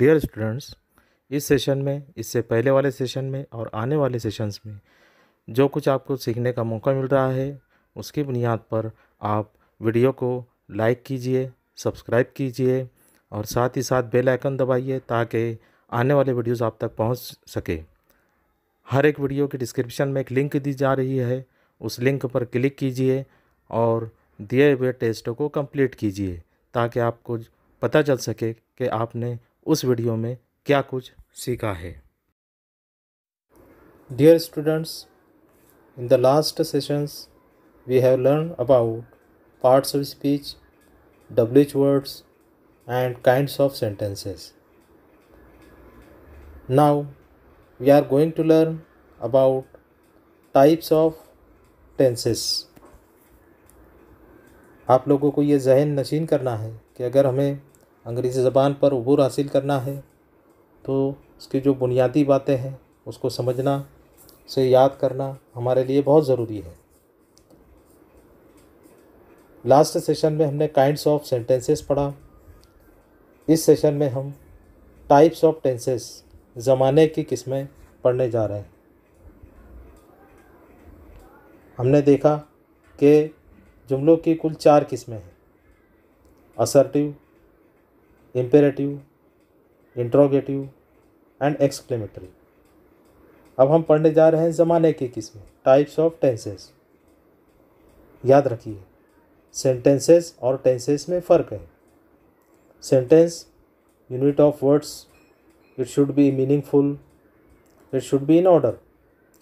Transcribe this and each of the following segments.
dear students इस session में इससे पहले वाले सेशन में और आने वाले सेशंस में जो कुछ आपको सीखने का मौका मिल रहा है उसकी बुनियाद पर आप वीडियो को लाइक कीजिए सब्सक्राइब कीजिए और साथ ही साथ बेल आइकन दबाइए ताकि आने वाले वीडियोस आप तक पहुंच सके हर एक वीडियो के डिस्क्रिप्शन में एक लिंक दी जा रही है उस लिंक पर क्लिक कीजिए और दिए हुए टेस्ट को कम्प्लीट कीजिए ताकि आपको पता चल सके कि आपने उस वीडियो में क्या कुछ सीखा है dear students in the last sessions we have learn about parts of speech W H words and kinds of sentences now we are going to learn about types of tenses आप लोगों को ये जहन नशीन करना है कि अगर हमें अंग्रेज़ी ज़बान पर अबूर हासिल करना है तो उसकी जो बुनियादी बातें हैं उसको समझना से याद करना हमारे लिए बहुत ज़रूरी है लास्ट सेशन में हमने काइंड्स ऑफ सेंटेंसेस पढ़ा इस सेशन में हम टाइप्स ऑफ टेंसेस ज़माने की किस्में पढ़ने जा रहे हैं हमने देखा कि जुमलों की कुल चार किस्में हैं assertive imperative interrogative and exclamatory अब हम पढ़ने जा रहे हैं ज़माने की किस्में टाइप्स ऑफ टेंसेस याद रखिए सेंटेंसेस और टेंसेस में फ़र्क है sentence unit of words it should be meaningful it should be in order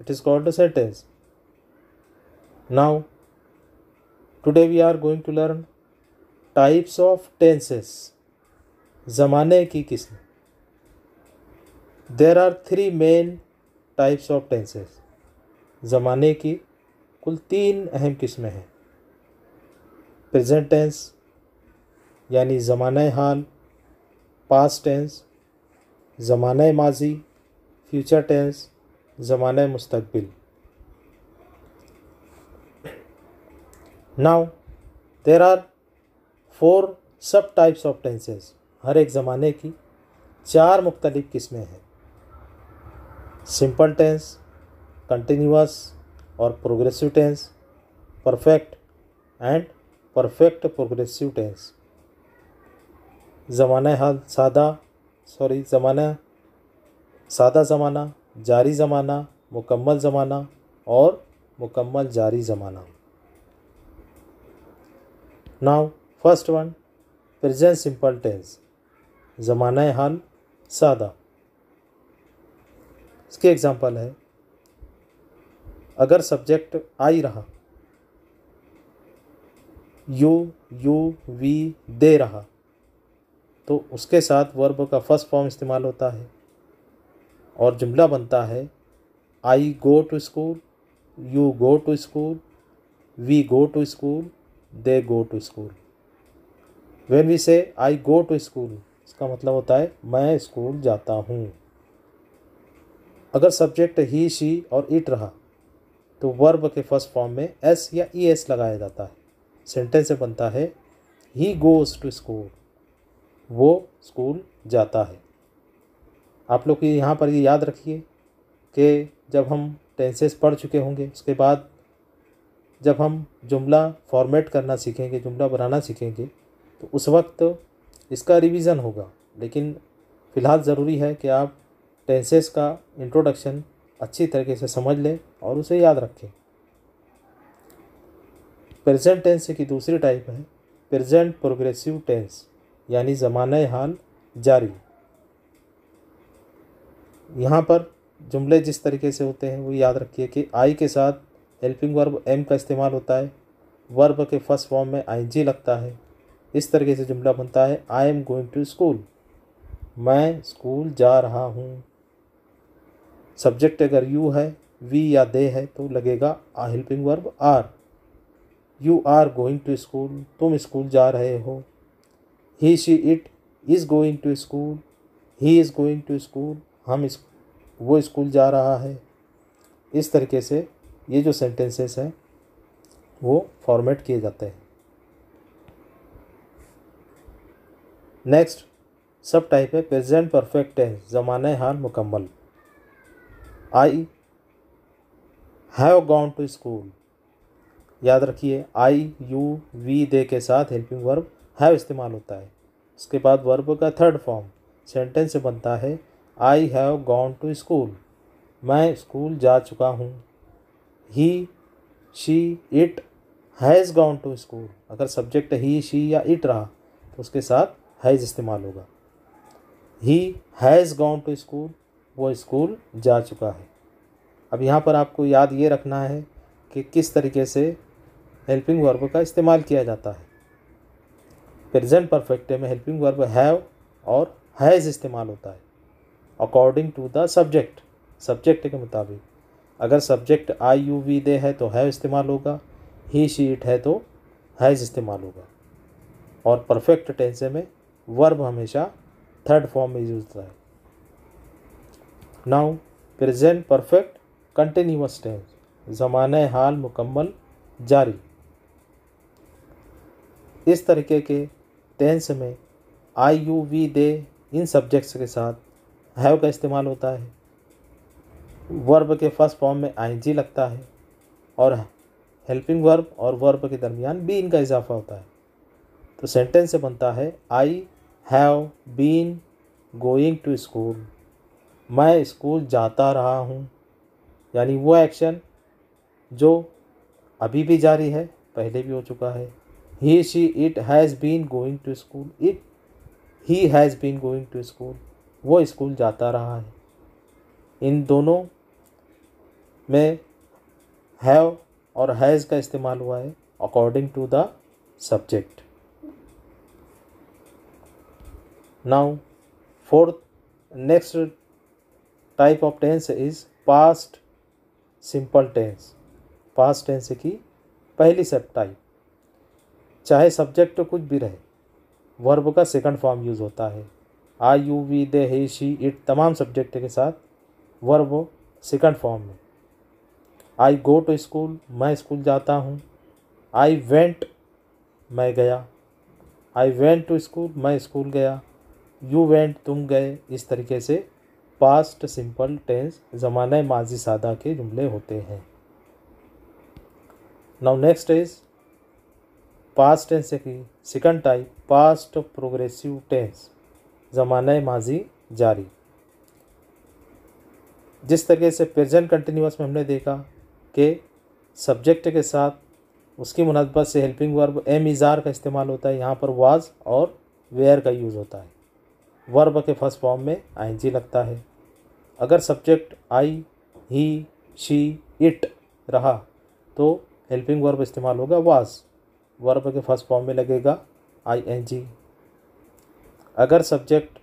it is called sentence now now we are going to learn types of tenses ज़माने की किस्म there are three main types of tenses ज़माने की कुल तीन अहम किस्में हैं प्रेजेंट टेंस यानी ज़मान हाल पास्ट टेंस जमान माजी फ्यूचर टेंस जमान मुस्तबिल now there are four sub types of tenses हर एक ज़माने की चार मुख्तलिफ़ किस्में हैं सिंपल टेंस कंटिन्यूस और progressive tense perfect and perfect progressive tense ज़माना हाल सादा सॉरी ज़माना सादा ज़माना जारी ज़माना मुकम्मल ज़माना और मुकम्मल जारी ज़माना now first one present simple tense ज़माना हाल सादा इसके एग्ज़ाम्पल है अगर सब्जेक्ट आई रहा यू यू वी दे रहा तो उसके साथ वर्ब का फर्स्ट फॉर्म इस्तेमाल होता है और जुमला बनता है I go to school you go to school we go to school they go to school when we say I go to school इसका मतलब होता है मैं स्कूल जाता हूँ अगर सब्जेक्ट ही शी और इट रहा तो वर्ब के फर्स्ट फॉर्म में एस या ई एस लगाया जाता है सेंटेंस बनता है ही गोज़ टू स्कूल वो स्कूल जाता है आप लोग यहाँ पर ये याद रखिए कि जब हम टेंसेस पढ़ चुके होंगे उसके बाद जब हम जुमला फॉर्मेट करना सीखेंगे जुमला बनाना सीखेंगे तो उस वक्त इसका रिवीज़न होगा लेकिन फ़िलहाल ज़रूरी है कि आप टेंसेस का इंट्रोडक्शन अच्छी तरीके से समझ लें और उसे याद रखें प्रेजेंट टेंस की दूसरी टाइप है प्रेजेंट प्रोग्रेसिव टेंस यानी ज़मान हाल जारी यहाँ पर जुमले जिस तरीके से होते हैं वो याद रखिए कि आई के साथ हेल्पिंग वर्ब एम का इस्तेमाल होता है वर्ब के फर्स्ट फॉर्म में आई जी लगता है इस तरीके से जुमला बनता है I am going to school मैं स्कूल जा रहा हूँ सब्जेक्ट अगर यू है वी या दे है तो लगेगा a helping verb are you are going to school तुम स्कूल जा रहे हो he she it is going to school he is going to school हम इस वो स्कूल जा रहा है इस तरीके से ये जो सेंटेंसेस हैं वो फॉर्मेट किए जाते हैं नेक्स्ट सब टाइप है प्रेजेंट परफेक्ट है ज़माने हाल मुकम्मल I have gone to school याद रखिए आई यू वी दे के साथ हेल्पिंग वर्ब हैव इस्तेमाल होता है उसके बाद वर्ब का थर्ड फॉर्म सेंटेंस से बनता है I have gone to school मैं स्कूल जा चुका हूँ he she it has gone to school अगर सब्जेक्ट ही शी या इट रहा तो उसके साथ हैज़ इस्तेमाल होगा he has gone to school वो स्कूल जा चुका है अब यहाँ पर आपको याद ये रखना है कि किस तरीके से हेल्पिंग वर्ब का इस्तेमाल किया जाता है प्रेजेंट परफेक्ट में हेल्पिंग वर्ब हैव और हैज़ इस्तेमाल होता है according to the subject subject के मुताबिक अगर subject I you we they है तो हैव इस्तेमाल होगा ही शीट है तो हैज़ इस्तेमाल होगा और परफेक्ट टेंसे में वर्ब हमेशा थर्ड फॉर्म में यूज होता है now present perfect continuous tense ज़माने हाल मुकम्मल जारी इस तरीके के टेंस में आई यू वी दे इन सब्जेक्ट्स के साथ हैव का इस्तेमाल होता है वर्ब के फर्स्ट फॉर्म में आई जी लगता है और हेल्पिंग वर्ब और वर्ब के दरमियान बी इनका इजाफा होता है तो सेंटेंस से बनता है I have been going to school मैं स्कूल जाता रहा हूँ यानी वो एक्शन जो अभी भी जारी है पहले भी हो चुका है he she it has been going to school it he has been going to school वो स्कूल जाता रहा है इन दोनों में हैव और हैज़ का इस्तेमाल हुआ है according to the subject now fourth next type of tense is past simple tense past tense की पहली सब टाइप चाहे सब्जेक्ट कुछ भी रहे वर्ब का सेकंड फॉर्म यूज़ होता है I you we they he she it तमाम सब्जेक्ट के साथ वर्ब सेकंड फॉर्म में आई गो टू स्कूल मैं स्कूल जाता हूँ आई वेंट मैं गया आई वेंट टू स्कूल मैं स्कूल गया यू वेंट तुम गए इस तरीके से पास्ट सिंपल टेंस ज़माना माजी सादा के जुमले होते हैं now next is past tense की second type past progressive tense ज़माना माजी जारी जिस तरीके से प्रेजेंट कंटिन्यूस में हमने देखा कि सब्जेक्ट के साथ उसकी मुनासबत से हेल्पिंग वर्ब एम इज़ार का इस्तेमाल होता है यहाँ पर वाज और वेयर का यूज़ होता है वर्ब के फर्स्ट फॉर्म में आई लगता है अगर subject I he she it रहा तो हेल्पिंग वर्ब इस्तेमाल होगा वास वर्ब के फर्स्ट फॉर्म में लगेगा आई एन जी अगर सब्जेक्ट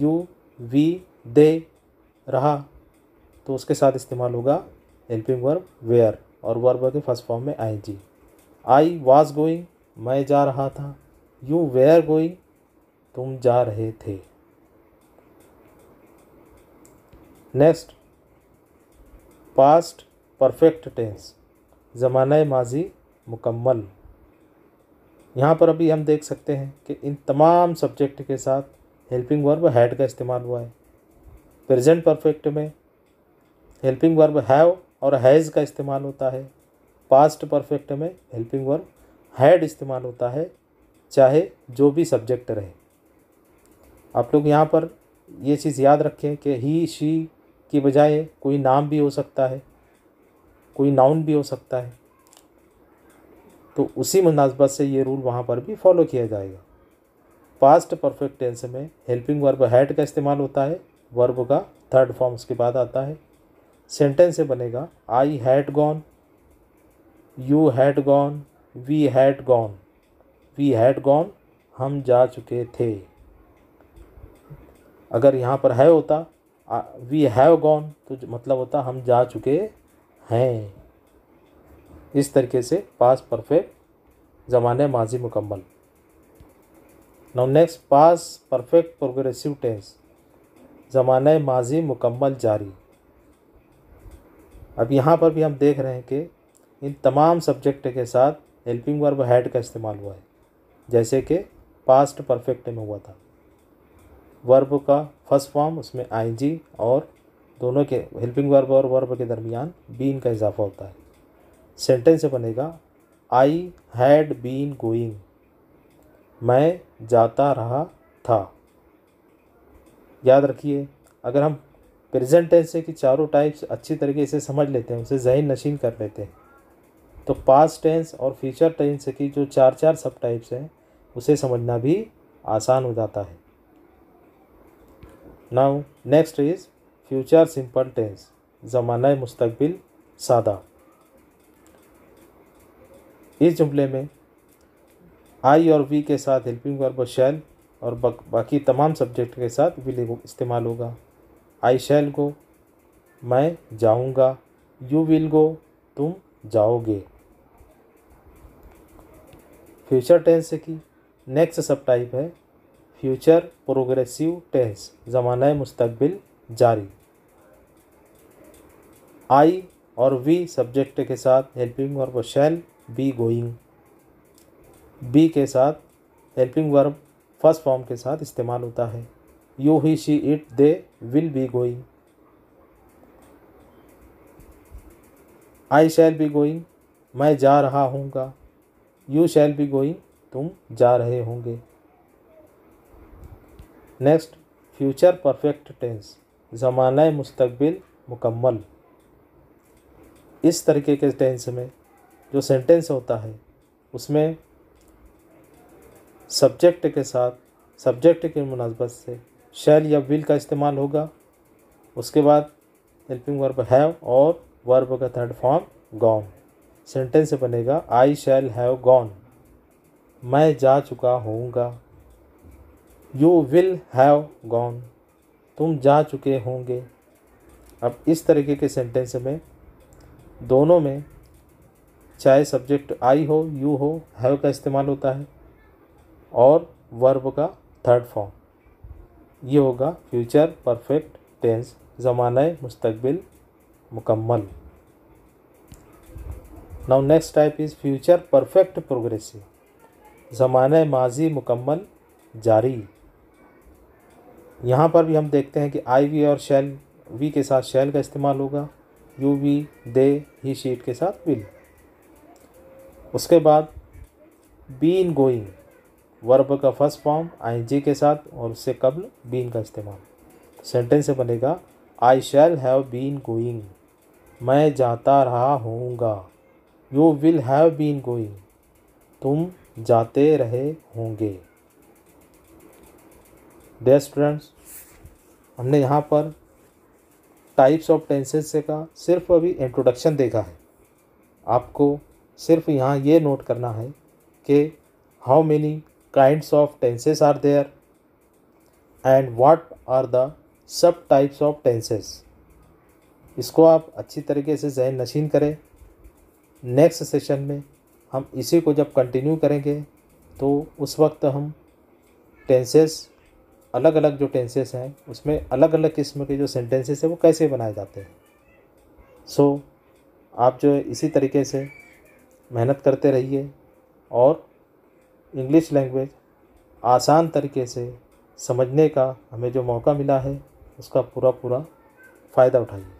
यू वी दे रहा तो उसके साथ इस्तेमाल होगा हेल्पिंग वर्ब वेयर और वर्ब के फर्स्ट फॉर्म में I ji I was going मैं जा रहा था यू वेयर गोइंग तुम जा रहे थे नेक्स्ट पास्ट परफेक्ट टेंस ज़माना माजी मुकम्मल यहाँ पर अभी हम देख सकते हैं कि इन तमाम सब्जेक्ट के साथ हेल्पिंग वर्ब हैड का इस्तेमाल हुआ है प्रेजेंट परफेक्ट में हेल्पिंग वर्ब हैव और हैज़ का इस्तेमाल होता है पास्ट परफेक्ट में हेल्पिंग वर्ब हैड इस्तेमाल होता है चाहे जो भी सब्जेक्ट रहे आप लोग यहाँ पर ये चीज़ याद रखें कि ही शी की बजाय कोई नाम भी हो सकता है कोई नाउन भी हो सकता है तो उसी मुनासबत से ये रूल वहाँ पर भी फॉलो किया जाएगा पास्ट परफेक्ट टेंस में हेल्पिंग वर्ब हैड का इस्तेमाल होता है वर्ब का थर्ड फॉर्म उसके बाद आता है सेंटेंस से बनेगा I had gone you had gone we had gone we had gone हम जा चुके थे अगर यहाँ पर है होता वी हैव गॉन तो मतलब होता हम जा चुके हैं इस तरीके से पास परफेक्ट ज़माने माजी मुकम्मल now next past perfect progressive tense ज़माने माजी मुकम्मल जारी अब यहाँ पर भी हम देख रहे हैं कि इन तमाम सब्जेक्ट के साथ हेल्पिंग वर्ब हैड का इस्तेमाल हुआ है जैसे कि पास्ट परफेक्ट में हुआ था वर्ब का फर्स्ट फॉर्म उसमें आईजी और दोनों के हेल्पिंग वर्ब और वर्ब के दरमियान बीन का इजाफा होता है सेंटेंस से बनेगा आई हैड बीन गोइंग मैं जाता रहा था याद रखिए अगर हम प्रेजेंट टेंस से कि चारों टाइप्स अच्छी तरीके से समझ लेते हैं उसे जहन नशीन कर लेते हैं तो पास्ट टेंस और फ्यूचर टेंस की जो चार चार सब टाइप्स हैं उसे समझना भी आसान हो जाता है now next is future simple tense ज़माना मुस्तबिल सादा इस जुमले में आई और वी के साथ हेल्पिंग वर्ब शैल और बक, बाकी तमाम सब्जेक्ट के साथ विल इस्तेमाल होगा आई शैल गो मैं जाऊंगा यू विल गो तुम जाओगे फ्यूचर टेंस की नेक्स्ट सब टाइप है फ्यूचर प्रोग्रेसिव टेंस ज़माना मुस्तबिल जारी आई और वी सब्जेक्ट के साथ helping verb shall be going be के साथ हेल्पिंग वर्ब फर्स्ट फॉर्म के साथ इस्तेमाल होता है you he she it they will be going I shall be going मैं जा रहा हूँगा यू शैल बी गोइंग तुम जा रहे होंगे नेक्स्ट फ्यूचर परफेक्ट टेंस ज़माना मुस्तबिल मुकम्मल इस तरीके के टेंस में जो सेंटेंस होता है उसमें सब्जेक्ट के साथ सब्जेक्ट के मुनासबत से शैल या विल का इस्तेमाल होगा उसके बाद हेल्पिंग वर्ब हैव और वर्ब का थर्ड फॉर्म गॉन सेंटेंस बनेगा आई शैल हैव गॉन मैं जा चुका होऊंगा यू विल हैव गॉन तुम जा चुके होंगे अब इस तरीके के सेंटेंस में दोनों में चाहे सब्जेक्ट आई हो यू हो हैव का इस्तेमाल होता है और वर्ब का थर्ड फॉर्म ये होगा फ्यूचर परफेक्ट टेंस ज़माना मुस्तबिल मुकम्मल now next type is future perfect progressive ज़माना माजी मुकम्मल जारी यहाँ पर भी हम देखते हैं कि आई वी और शैल वी के साथ शैल का इस्तेमाल होगा you we they he she it के साथ विल उसके बाद बीन गोइंग वर्ब का फर्स्ट फॉर्म आई जी के साथ और उससे कबल बीन का इस्तेमाल सेंटेंस से बनेगा I shall have been going मैं जाता रहा होऊंगा you will have been going तुम जाते रहे होंगे डेस्ट स्टूडेंट्स हमने यहाँ पर टाइप्स ऑफ टेंसेस से का सिर्फ अभी इंट्रोडक्शन देखा है आपको सिर्फ यहाँ ये नोट करना है कि how many kinds of tenses are there and what are the सब टाइप्स ऑफ टेंसेस इसको आप अच्छी तरीके से जहन नशीन करें नेक्स्ट सेशन में हम इसी को जब कंटिन्यू करेंगे तो उस वक्त हम टेंसेस अलग अलग जो टेंसेस हैं उसमें अलग अलग किस्म के जो सेंटेंसेस हैं वो कैसे बनाए जाते हैं सो so, आप जो है इसी तरीके से मेहनत करते रहिए और इंग्लिश लैंग्वेज आसान तरीके से समझने का हमें जो मौका मिला है उसका पूरा पूरा फ़ायदा उठाइए